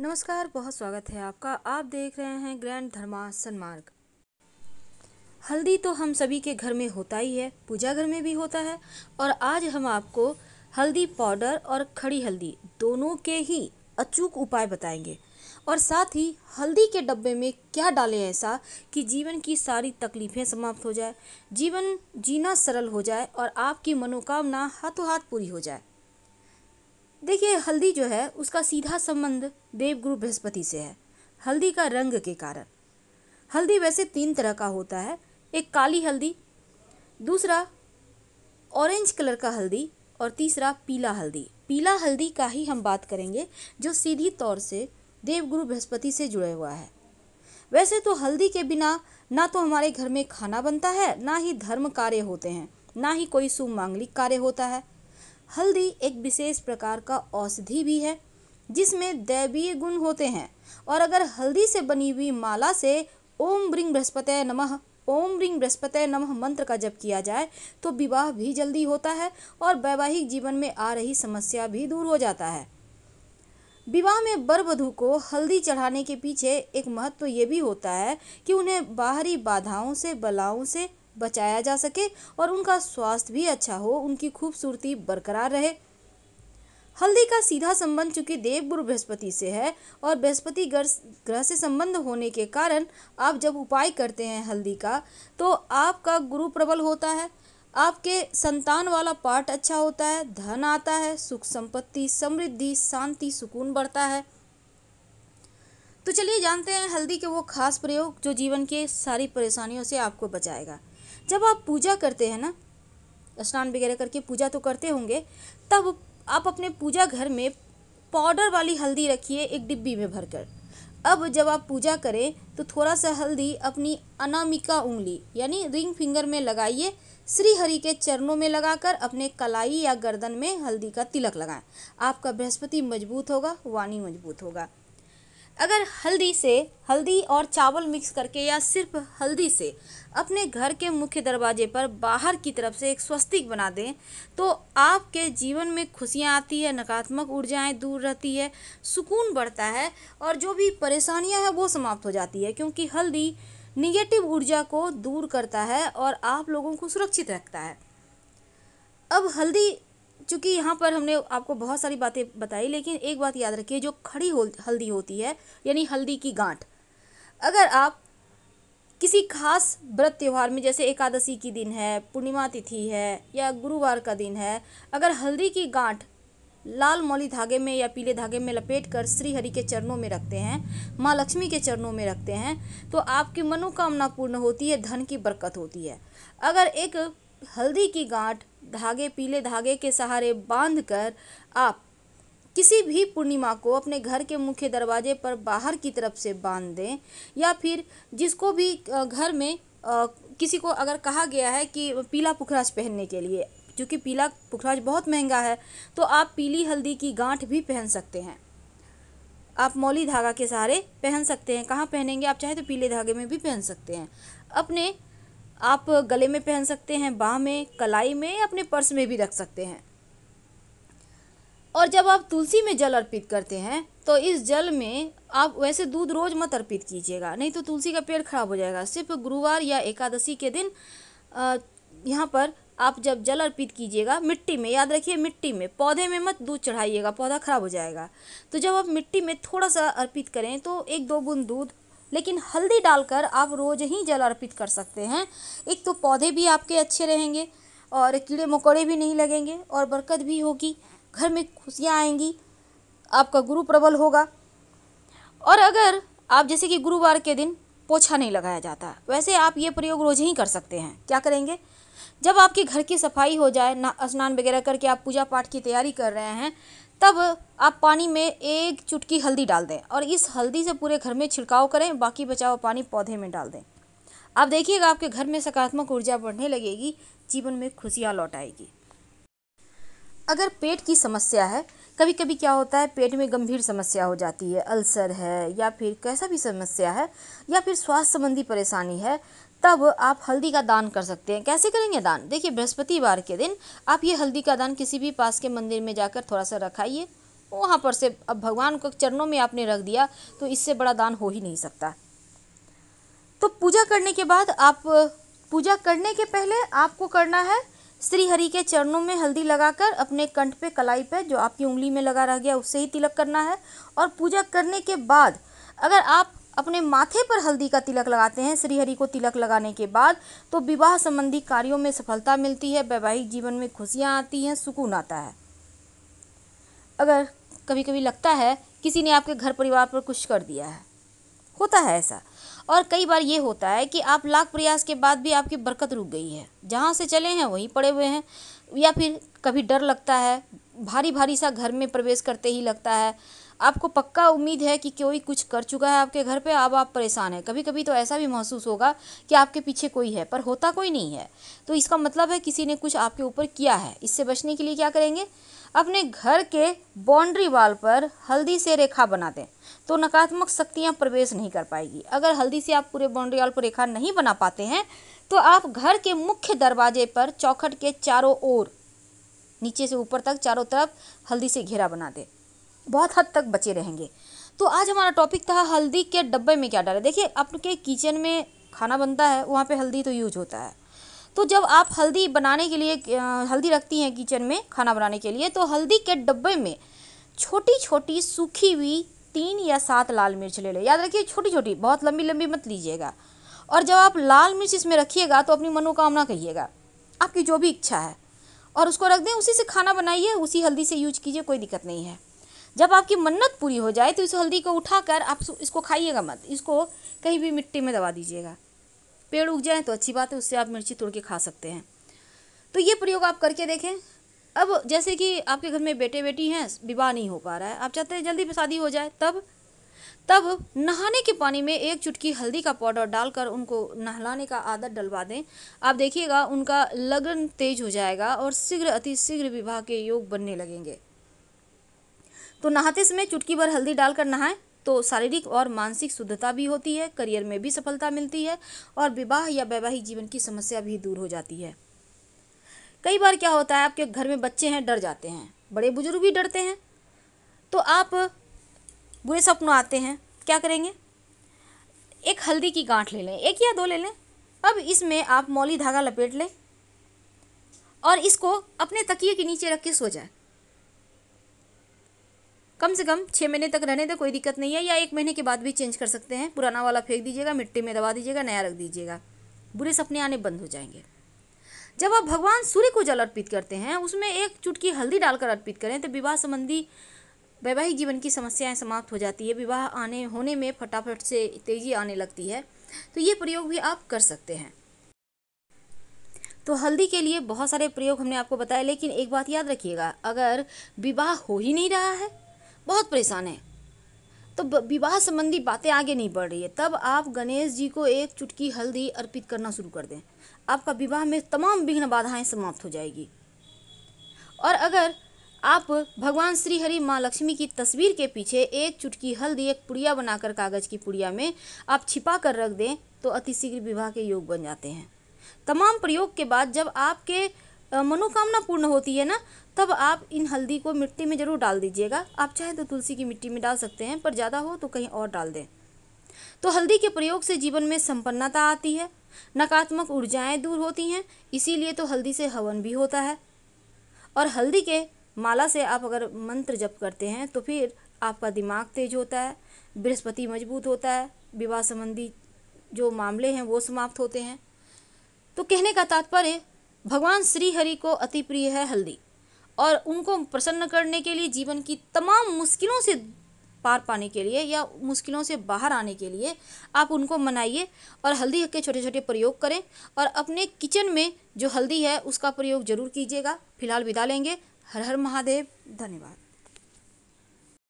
नमस्कार बहुत स्वागत है आपका आप देख रहे हैं ग्रैंड धर्मा सन्मार्ग हल्दी तो हम सभी के घर में होता ही है पूजा घर में भी होता है और आज हम आपको हल्दी पाउडर और खड़ी हल्दी दोनों के ही अचूक उपाय बताएंगे और साथ ही हल्दी के डब्बे में क्या डालें ऐसा कि जीवन की सारी तकलीफ़ें समाप्त हो जाए जीवन जीना सरल हो जाए और आपकी मनोकामना हाथों हाथ पूरी हो जाए देखिए हल्दी जो है उसका सीधा संबंध देवगुरु बृहस्पति से है हल्दी का रंग के कारण हल्दी वैसे तीन तरह का होता है एक काली हल्दी दूसरा ऑरेंज कलर का हल्दी और तीसरा पीला हल्दी पीला हल्दी का ही हम बात करेंगे जो सीधी तौर से देवगुरु बृहस्पति से जुड़े हुआ है वैसे तो हल्दी के बिना ना तो हमारे घर में खाना बनता है ना ही धर्म कार्य होते हैं ना ही कोई सुमांगलिक कार्य होता है हल्दी एक विशेष प्रकार का औषधि भी है जिसमें दैवीय गुण होते हैं और अगर हल्दी से बनी हुई माला से ओम ब्रिंग बृहस्पतय नमः ओम ब्रिंग बृहस्पतय नमः मंत्र का जप किया जाए तो विवाह भी जल्दी होता है और वैवाहिक जीवन में आ रही समस्या भी दूर हो जाता है विवाह में वर वधु को हल्दी चढ़ाने के पीछे एक महत्व ये भी होता है कि उन्हें बाहरी बाधाओं से बलाओं से बचाया जा सके और उनका स्वास्थ्य भी अच्छा हो उनकी खूबसूरती बरकरार रहे हल्दी का सीधा संबंध चूंकि देवगुरु बृहस्पति से है और बृहस्पति ग्रह से संबंध होने के कारण आप जब उपाय करते हैं हल्दी का तो आपका गुरु प्रबल होता है आपके संतान वाला पार्ट अच्छा होता है धन आता है सुख संपत्ति समृद्धि शांति सुकून बढ़ता है तो चलिए जानते हैं हल्दी के वो खास प्रयोग जो जीवन के सारी परेशानियों से आपको बचाएगा जब आप पूजा करते हैं ना स्नान वगैरह करके पूजा तो करते होंगे तब आप अपने पूजा घर में पाउडर वाली हल्दी रखिए एक डिब्बी में भरकर अब जब आप पूजा करें तो थोड़ा सा हल्दी अपनी अनामिका उंगली यानी रिंग फिंगर में लगाइए श्री हरि के चरणों में लगाकर अपने कलाई या गर्दन में हल्दी का तिलक लगाएं आपका बृहस्पति मजबूत होगा वाणी मजबूत होगा अगर हल्दी से हल्दी और चावल मिक्स करके या सिर्फ हल्दी से अपने घर के मुख्य दरवाजे पर बाहर की तरफ से एक स्वस्तिक बना दें तो आपके जीवन में खुशियाँ आती है नकारात्मक ऊर्जाएँ दूर रहती है सुकून बढ़ता है और जो भी परेशानियाँ हैं वो समाप्त हो जाती है क्योंकि हल्दी निगेटिव ऊर्जा को दूर करता है और आप लोगों को सुरक्षित रखता है अब हल्दी चूँकि यहाँ पर हमने आपको बहुत सारी बातें बताई लेकिन एक बात याद रखिए जो खड़ी हल्दी होती है यानी हल्दी की गांठ अगर आप किसी खास व्रत त्यौहार में जैसे एकादशी की दिन है पूर्णिमा तिथि है या गुरुवार का दिन है अगर हल्दी की गांठ लाल मौली धागे में या पीले धागे में लपेट कर श्री हरि के चरणों में रखते हैं माँ लक्ष्मी के चरणों में रखते हैं तो आपकी मनोकामना पूर्ण होती है धन की बरकत होती है अगर एक हल्दी की गांठ धागे पीले धागे के सहारे बांध कर आप किसी भी पूर्णिमा को अपने घर के मुख्य दरवाजे पर बाहर की तरफ से बांध दें या फिर जिसको भी घर में किसी को अगर कहा गया है कि पीला पुखराज पहनने के लिए क्योंकि पीला पुखराज बहुत महंगा है तो आप पीली हल्दी की गांठ भी पहन सकते हैं आप मौली धागा के सहारे पहन सकते हैं कहाँ पहनेंगे आप चाहे तो पीले धागे में भी पहन सकते हैं अपने आप गले में पहन सकते हैं बाह में कलाई में अपने पर्स में भी रख सकते हैं और जब आप तुलसी में जल अर्पित करते हैं तो इस जल में आप वैसे दूध रोज़ मत अर्पित कीजिएगा नहीं तो तुलसी का पेड़ खराब हो जाएगा सिर्फ गुरुवार या एकादशी के दिन यहाँ पर आप जब जल अर्पित कीजिएगा मिट्टी में याद रखिए मिट्टी में पौधे में मत दूध चढ़ाइएगा पौधा खराब हो जाएगा तो जब आप मिट्टी में थोड़ा सा अर्पित करें तो एक दो बूंद दूध लेकिन हल्दी डालकर आप रोज़ ही जल अर्पित कर सकते हैं एक तो पौधे भी आपके अच्छे रहेंगे और कीड़े मकोड़े भी नहीं लगेंगे और बरकत भी होगी घर में खुशियाँ आएंगी आपका गुरु प्रबल होगा और अगर आप जैसे कि गुरुवार के दिन पोछा नहीं लगाया जाता वैसे आप ये प्रयोग रोज ही कर सकते हैं क्या करेंगे जब आपके घर की सफाई हो जाए ना स्नान वगैरह करके आप पूजा पाठ की तैयारी कर रहे हैं तब आप पानी में एक चुटकी हल्दी डाल दें और इस हल्दी से पूरे घर में छिड़काव करें बाकी बचा हुआ पानी पौधे में डाल दें आप देखिएगा आपके घर में सकारात्मक ऊर्जा बढ़ने लगेगी जीवन में खुशियाँ लौट आएगी अगर पेट की समस्या है कभी कभी क्या होता है पेट में गंभीर समस्या हो जाती है अल्सर है या फिर कैसा भी समस्या है या फिर स्वास्थ्य संबंधी परेशानी है तब आप हल्दी का दान कर सकते हैं कैसे करेंगे दान देखिए बृहस्पतिवार के दिन आप ये हल्दी का दान किसी भी पास के मंदिर में जाकर थोड़ा सा रखाइए वहाँ पर से अब भगवान को चरणों में आपने रख दिया तो इससे बड़ा दान हो ही नहीं सकता तो पूजा करने के बाद आप पूजा करने के पहले आपको करना है श्री हरि के चरणों में हल्दी लगाकर अपने कंठ पे कलाई पे जो आपकी उंगली में लगा रह गया उससे ही तिलक करना है और पूजा करने के बाद अगर आप अपने माथे पर हल्दी का तिलक लगाते हैं श्रीहरि को तिलक लगाने के बाद तो विवाह संबंधी कार्यों में सफलता मिलती है वैवाहिक जीवन में खुशियाँ आती हैं सुकून आता है अगर कभी कभी लगता है किसी ने आपके घर परिवार पर कुछ कर दिया है होता है ऐसा और कई बार ये होता है कि आप लाख प्रयास के बाद भी आपकी बरकत रुक गई है जहाँ से चले हैं वहीं पड़े हुए हैं या फिर कभी डर लगता है भारी भारी सा घर में प्रवेश करते ही लगता है आपको पक्का उम्मीद है कि कोई कुछ कर चुका है आपके घर पे अब आप परेशान हैं कभी कभी तो ऐसा भी महसूस होगा कि आपके पीछे कोई है पर होता कोई नहीं है तो इसका मतलब है किसी ने कुछ आपके ऊपर किया है इससे बचने के लिए क्या करेंगे अपने घर के बाउंड्री वाल पर हल्दी से रेखा बना दें तो नकारात्मक शक्तियाँ प्रवेश नहीं कर पाएगी अगर हल्दी से आप पूरे बाउंड्री वाल पर रेखा नहीं बना पाते हैं तो आप घर के मुख्य दरवाजे पर चौखट के चारों ओर नीचे से ऊपर तक चारों तरफ हल्दी से घेरा बना दें बहुत हद तक बचे रहेंगे तो आज हमारा टॉपिक था हल्दी के डब्बे में क्या डालें देखिए आपके किचन में खाना बनता है वहाँ पे हल्दी तो यूज होता है तो जब आप हल्दी बनाने के लिए हल्दी रखती हैं किचन में खाना बनाने के लिए तो हल्दी के डब्बे में छोटी छोटी सूखी हुई तीन या सात लाल मिर्च ले लें याद रखिए छोटी छोटी बहुत लंबी लंबी मत लीजिएगा और जब आप लाल मिर्च इसमें रखिएगा तो अपनी मनोकामना कहिएगा आपकी जो भी इच्छा है और उसको रख दें उसी से खाना बनाइए उसी हल्दी से यूज कीजिए कोई दिक्कत नहीं है जब आपकी मन्नत पूरी हो जाए तो इस हल्दी को उठाकर आप इसको खाइएगा मत इसको कहीं भी मिट्टी में दबा दीजिएगा पेड़ उग जाए तो अच्छी बात है उससे आप मिर्ची तोड़ के खा सकते हैं तो ये प्रयोग आप करके देखें अब जैसे कि आपके घर में बेटे बेटी हैं विवाह नहीं हो पा रहा है आप चाहते हैं जल्दी शादी हो जाए तब तब नहाने के पानी में एक चुटकी हल्दी का पाउडर डालकर उनको नहलाने का आदत डलवा दें आप देखिएगा उनका लगन तेज हो जाएगा और शीघ्र अति शीघ्र विवाह के योग बनने लगेंगे तो नहाते समय चुटकी भर हल्दी डालकर नहाएं तो शारीरिक और मानसिक शुद्धता भी होती है करियर में भी सफलता मिलती है और विवाह या वैवाहिक जीवन की समस्या भी दूर हो जाती है कई बार क्या होता है आपके घर में बच्चे हैं डर जाते हैं बड़े बुजुर्ग भी डरते हैं तो आप बुरे सपनों आते हैं क्या करेंगे एक हल्दी की गांठ ले लें एक या दो ले लें अब इसमें आप मौली धागा लपेट लें और इसको अपने तकिए के नीचे रख के सो जाए कम से कम छः महीने तक रहने तक तो कोई दिक्कत नहीं है या एक महीने के बाद भी चेंज कर सकते हैं पुराना वाला फेंक दीजिएगा मिट्टी में दबा दीजिएगा नया रख दीजिएगा बुरे सपने आने बंद हो जाएंगे जब आप भगवान सूर्य को जल अर्पित करते हैं उसमें एक चुटकी हल्दी डालकर अर्पित करें तो विवाह संबंधी वैवाहिक जीवन की समस्याएं समाप्त हो जाती है विवाह आने होने में फटाफट से तेजी आने लगती है तो ये प्रयोग भी आप कर सकते हैं तो हल्दी के लिए बहुत सारे प्रयोग हमने आपको बताया लेकिन एक बात याद रखिएगा अगर विवाह हो ही नहीं रहा है बहुत परेशान है तो विवाह संबंधी बातें आगे नहीं बढ़ रही है तब आप गणेश जी को एक चुटकी हल्दी अर्पित करना शुरू कर दें आपका विवाह में तमाम विघ्न बाधाएं समाप्त हो जाएगी और अगर आप भगवान श्री हरि माँ लक्ष्मी की तस्वीर के पीछे एक चुटकी हल्दी एक पुड़िया बनाकर कागज़ की पुड़िया में आप छिपा कर रख दें तो अतिशीघ्र विवाह के योग बन जाते हैं तमाम प्रयोग के बाद जब आपके मनोकामना पूर्ण होती है ना तब आप इन हल्दी को मिट्टी में ज़रूर डाल दीजिएगा आप चाहे तो तुलसी की मिट्टी में डाल सकते हैं पर ज़्यादा हो तो कहीं और डाल दें तो हल्दी के प्रयोग से जीवन में संपन्नता आती है नकारात्मक ऊर्जाएं दूर होती हैं इसीलिए तो हल्दी से हवन भी होता है और हल्दी के माला से आप अगर मंत्र जप करते हैं तो फिर आपका दिमाग तेज होता है बृहस्पति मजबूत होता है विवाह संबंधी जो मामले हैं वो समाप्त होते हैं तो कहने का तात्पर्य भगवान श्री हरि को अति प्रिय है हल्दी और उनको प्रसन्न करने के लिए जीवन की तमाम मुश्किलों से पार पाने के लिए या मुश्किलों से बाहर आने के लिए आप उनको मनाइए और हल्दी के छोटे छोटे प्रयोग करें और अपने किचन में जो हल्दी है उसका प्रयोग जरूर कीजिएगा फिलहाल विदा लेंगे हर हर महादेव धन्यवाद